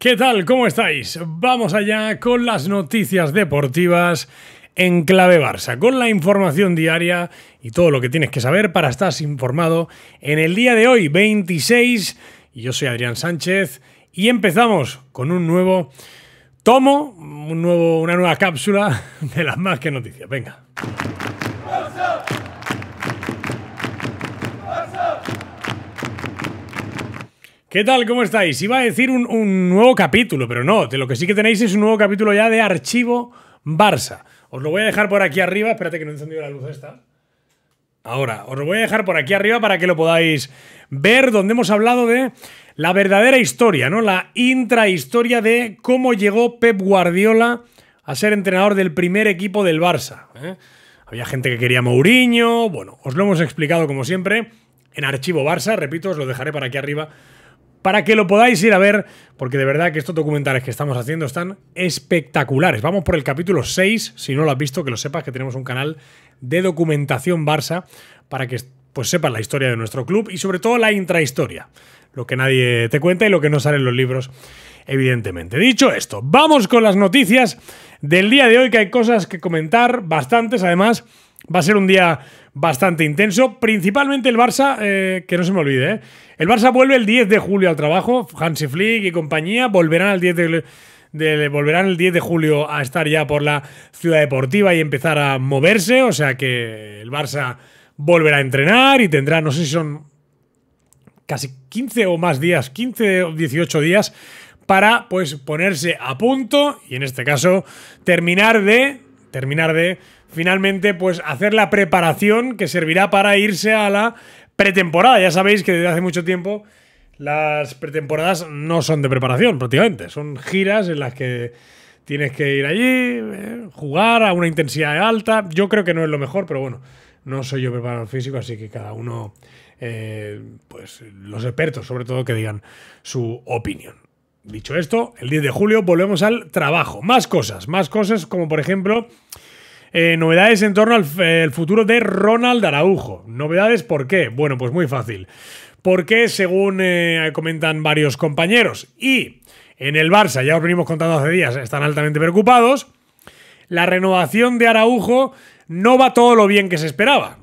¿Qué tal? ¿Cómo estáis? Vamos allá con las noticias deportivas en clave Barça, con la información diaria y todo lo que tienes que saber para estar informado en el día de hoy, 26. Yo soy Adrián Sánchez y empezamos con un nuevo tomo, un nuevo, una nueva cápsula de las más que noticias. Venga. ¿Qué tal? ¿Cómo estáis? Iba a decir un, nuevo capítulo, pero no, de lo que sí que tenéis es un nuevo capítulo ya de Archivo Barça. Os lo voy a dejar por aquí arriba, espérate que no he encendido la luz esta. Ahora, os lo voy a dejar por aquí arriba para que lo podáis ver, donde hemos hablado de la verdadera historia, ¿no? La intrahistoria de cómo llegó Pep Guardiola a ser entrenador del primer equipo del Barça. ¿eh? Había gente que quería Mourinho, bueno, os lo hemos explicado como siempre en Archivo Barça, repito, os lo dejaré para aquí arriba para que lo podáis ir a ver, porque de verdad que estos documentales que estamos haciendo están espectaculares. Vamos por el capítulo 6, si no lo has visto, que lo sepas que tenemos un canal de documentación Barça para que pues sepas la historia de nuestro club y sobre todo la intrahistoria, lo que nadie te cuenta y lo que no sale en los libros, evidentemente. Dicho esto, vamos con las noticias del día de hoy, que hay cosas que comentar, bastantes además. Va a ser un día bastante intenso. Principalmente el Barça, eh, que no se me olvide, eh. el Barça vuelve el 10 de julio al trabajo. Hansi Flick y compañía volverán al 10 de, volverán el 10 de julio a estar ya por la ciudad deportiva y empezar a moverse. O sea que el Barça volverá a entrenar y tendrá, no sé si son casi 15 o más días, 15 o 18 días para pues ponerse a punto y en este caso terminar de terminar de finalmente pues hacer la preparación que servirá para irse a la pretemporada. Ya sabéis que desde hace mucho tiempo las pretemporadas no son de preparación prácticamente, son giras en las que tienes que ir allí, eh, jugar a una intensidad alta. Yo creo que no es lo mejor, pero bueno, no soy yo preparador físico, así que cada uno, eh, pues los expertos sobre todo, que digan su opinión. Dicho esto, el 10 de julio volvemos al trabajo. Más cosas, más cosas como por ejemplo eh, novedades en torno al eh, futuro de Ronald Araujo. ¿Novedades por qué? Bueno, pues muy fácil. Porque, según eh, comentan varios compañeros, y en el Barça, ya os venimos contando hace días, están altamente preocupados, la renovación de Araujo no va todo lo bien que se esperaba.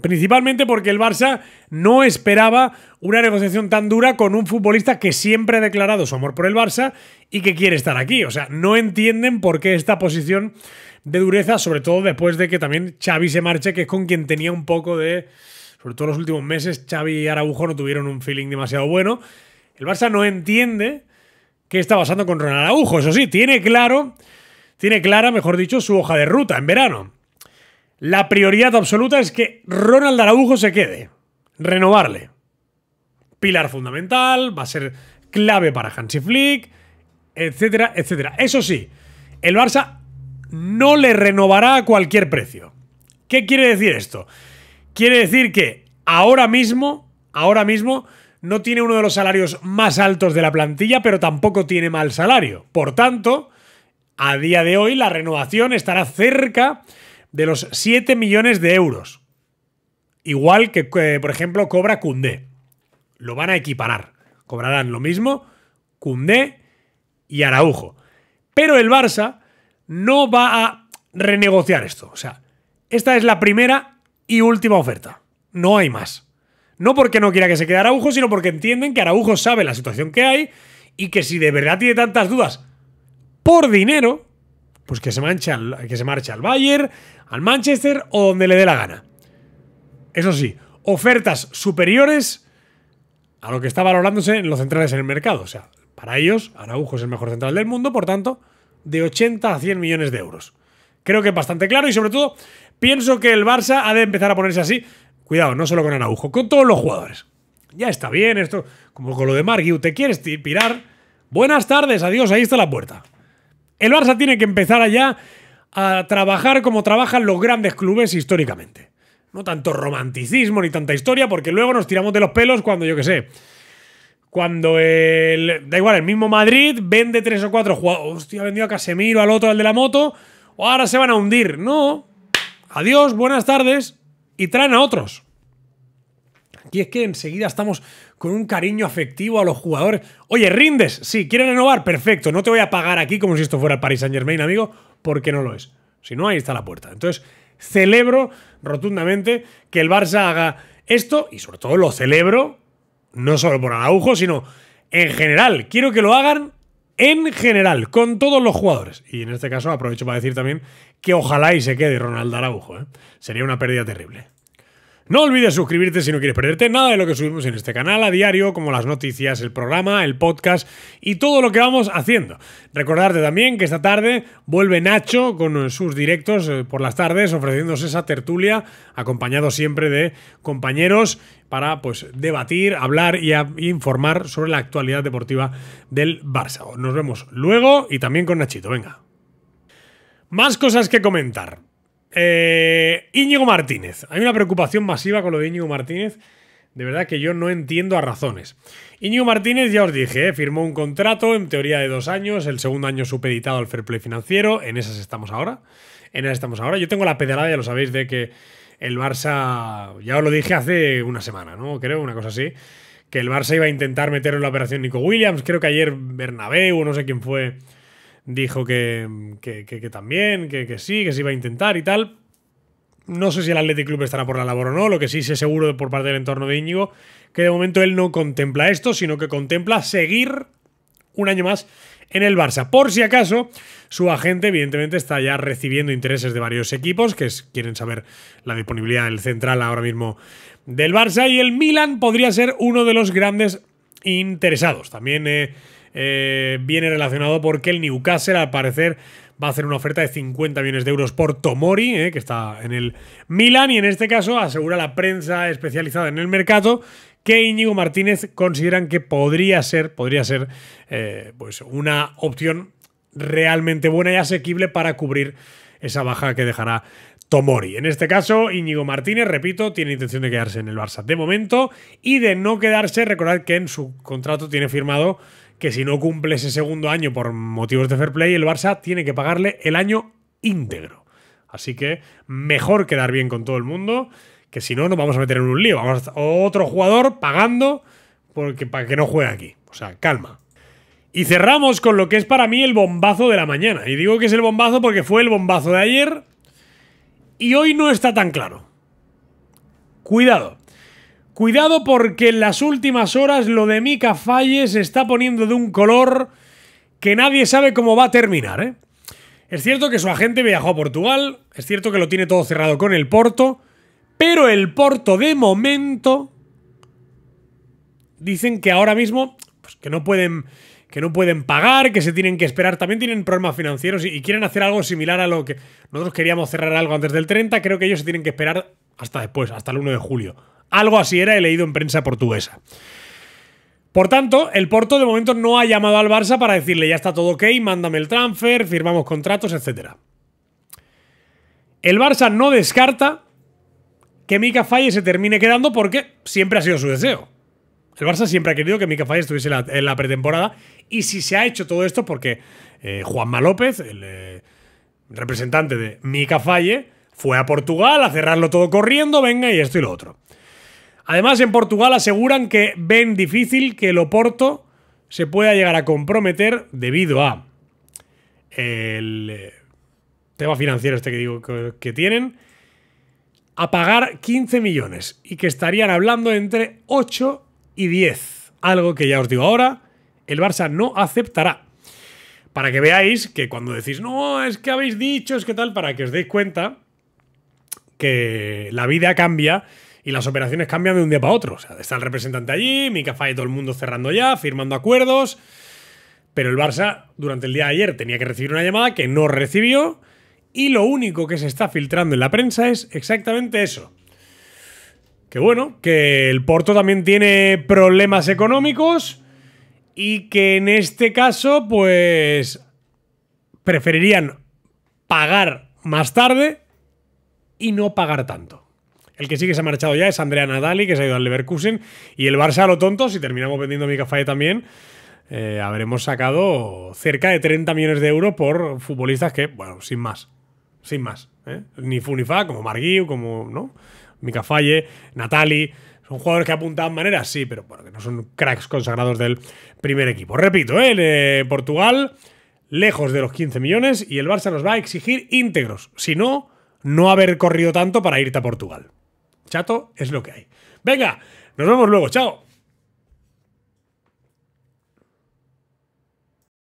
Principalmente porque el Barça no esperaba una negociación tan dura con un futbolista que siempre ha declarado su amor por el Barça y que quiere estar aquí. O sea, no entienden por qué esta posición de dureza, sobre todo después de que también Xavi se marche, que es con quien tenía un poco de, sobre todo los últimos meses, Xavi y Araujo no tuvieron un feeling demasiado bueno. El Barça no entiende qué está pasando con Ronald Araujo, eso sí, tiene claro, tiene clara, mejor dicho, su hoja de ruta en verano. La prioridad absoluta es que Ronald Araujo se quede, renovarle. Pilar fundamental, va a ser clave para Hansi Flick, etcétera, etcétera. Eso sí, el Barça no le renovará a cualquier precio. ¿Qué quiere decir esto? Quiere decir que ahora mismo, ahora mismo, no tiene uno de los salarios más altos de la plantilla, pero tampoco tiene mal salario. Por tanto, a día de hoy la renovación estará cerca de los 7 millones de euros. Igual que, eh, por ejemplo, cobra Cundé. Lo van a equiparar. Cobrarán lo mismo Cundé y Araujo. Pero el Barça no va a renegociar esto. O sea, esta es la primera y última oferta. No hay más. No porque no quiera que se quede Araujo, sino porque entienden que Araujo sabe la situación que hay y que si de verdad tiene tantas dudas por dinero, pues que se, mancha que se marche al Bayern, al Manchester o donde le dé la gana. Eso sí, ofertas superiores a lo que está valorándose en los centrales en el mercado. O sea, para ellos, Araujo es el mejor central del mundo, por tanto, de 80 a 100 millones de euros. Creo que es bastante claro y sobre todo pienso que el Barça ha de empezar a ponerse así. Cuidado, no solo con Araujo, con todos los jugadores. Ya está bien esto, como con lo de Margui te quieres pirar. Buenas tardes, adiós, ahí está la puerta. El Barça tiene que empezar allá a trabajar como trabajan los grandes clubes históricamente. No tanto romanticismo ni tanta historia, porque luego nos tiramos de los pelos cuando, yo que sé, cuando el. Da igual, el mismo Madrid vende tres o cuatro jugadores. Hostia, ha vendido a Casemiro, al otro, al de la moto. O ahora se van a hundir. No. Adiós, buenas tardes. Y traen a otros. Aquí es que enseguida estamos con un cariño afectivo a los jugadores. Oye, rindes. Sí, ¿Quieren renovar. Perfecto. No te voy a pagar aquí como si esto fuera el Paris Saint Germain, amigo, porque no lo es. Si no, ahí está la puerta. Entonces, celebro rotundamente que el Barça haga esto y sobre todo lo celebro no solo por Araujo, sino en general. Quiero que lo hagan en general, con todos los jugadores. Y en este caso aprovecho para decir también que ojalá y se quede Ronaldo Araujo. ¿eh? Sería una pérdida terrible. No olvides suscribirte si no quieres perderte nada de lo que subimos en este canal a diario, como las noticias, el programa, el podcast y todo lo que vamos haciendo. Recordarte también que esta tarde vuelve Nacho con sus directos eh, por las tardes, ofreciéndose esa tertulia, acompañado siempre de compañeros para pues, debatir, hablar y informar sobre la actualidad deportiva del Barça. Nos vemos luego y también con Nachito, venga. Más cosas que comentar. Eh, Íñigo Martínez. Hay una preocupación masiva con lo de Íñigo Martínez. De verdad que yo no entiendo a razones. Íñigo Martínez, ya os dije, eh, firmó un contrato en teoría de dos años, el segundo año supeditado al fair play financiero, en esas estamos ahora. En esas estamos ahora. Yo tengo la pedalada, ya lo sabéis, de que el Barça, ya os lo dije hace una semana, ¿no? Creo, una cosa así, que el Barça iba a intentar meter en la operación Nico Williams. Creo que ayer Bernabéu, no sé quién fue, dijo que, que, también, que, sí, que se iba a intentar y tal. No sé si el Athletic Club estará por la labor o no, lo que sí sé seguro por parte del entorno de Íñigo, que de momento él no contempla esto, sino que contempla seguir un año más en el Barça. Por si acaso, su agente evidentemente está ya recibiendo intereses de varios equipos que quieren saber la disponibilidad del central ahora mismo del Barça y el Milan podría ser uno de los grandes interesados. También eh, eh, viene relacionado porque el Newcastle, al parecer, va a hacer una oferta de 50 millones de euros por Tomori, eh, que está en el Milan, y en este caso asegura la prensa especializada en el mercado que Íñigo Martínez consideran que podría ser, podría ser pues una opción realmente buena y asequible para cubrir esa baja que dejará Tomori. En este caso, Íñigo Martínez, repito, tiene intención de quedarse en el Barça de momento y de no quedarse, recordad que en su contrato tiene firmado que si no cumple ese segundo año por motivos de fair play, el Barça tiene que pagarle el año íntegro. Así que mejor quedar bien con todo el mundo, que si no nos vamos a meter en un lío. Vamos a otro jugador pagando porque, para que no juegue aquí. O sea, calma. Y cerramos con lo que es para mí el bombazo de la mañana. Y digo que es el bombazo porque fue el bombazo de ayer, y hoy no está tan claro. Cuidado. Cuidado porque en las últimas horas lo de Mika Falle se está poniendo de un color que nadie sabe cómo va a terminar. ¿eh? Es cierto que su agente viajó a Portugal, es cierto que lo tiene todo cerrado con el Porto, pero el Porto de momento dicen que ahora mismo pues, que no pueden que no pueden pagar, que se tienen que esperar, también tienen problemas financieros y, quieren hacer algo similar a lo que nosotros queríamos cerrar algo antes del 30, creo que ellos se tienen que esperar hasta después, hasta el 1 de julio. Algo así era, he leído en prensa portuguesa. Por tanto, el Porto de momento no ha llamado al Barça para decirle ya está todo ok, mándame el transfer, firmamos contratos, etc. El Barça no descarta que Mika Falle se termine quedando porque siempre ha sido su deseo. El Barça siempre ha querido que Mika estuviese en la, pretemporada. Y si se ha hecho todo esto, porque eh, Juanma López, el eh, representante de Mika Falle, fue a Portugal a cerrarlo todo corriendo, venga, y esto y lo otro. Además, en Portugal aseguran que ven difícil que el Oporto se pueda llegar a comprometer debido a el eh, tema financiero este que digo que, tienen, a pagar 15 millones y que estarían hablando entre 8 y 10. Algo que ya os digo ahora, el Barça no aceptará. Para que veáis que cuando decís, no, es que habéis dicho, es que tal, para que os deis cuenta que la vida cambia y las operaciones cambian de un día para otro. O sea, está el representante allí, café y todo el mundo cerrando ya, firmando acuerdos. Pero el Barça durante el día de ayer tenía que recibir una llamada que no recibió. Y lo único que se está filtrando en la prensa es exactamente eso que bueno, que el Porto también tiene problemas económicos y que en este caso pues preferirían pagar más tarde y no pagar tanto. El que sí que se ha marchado ya es Andrea Nadali, que se ha ido al Leverkusen. Y el Barça a lo tonto, si terminamos vendiendo mi café también, eh, habremos sacado cerca de 30 millones de euros por futbolistas que, bueno, sin más. Sin más. ¿eh? Ni Funifa, como Marguiu, como. ¿No? Mika Falle, Natali. Son jugadores que apuntaban maneras, sí, pero bueno, que no son cracks consagrados del primer equipo. Repito, ¿eh? El, eh, Portugal, lejos de los 15 millones, y el Barça nos va a exigir íntegros. Si no, no haber corrido tanto para irte a Portugal. Chato, es lo que hay. Venga, nos vemos luego, chao.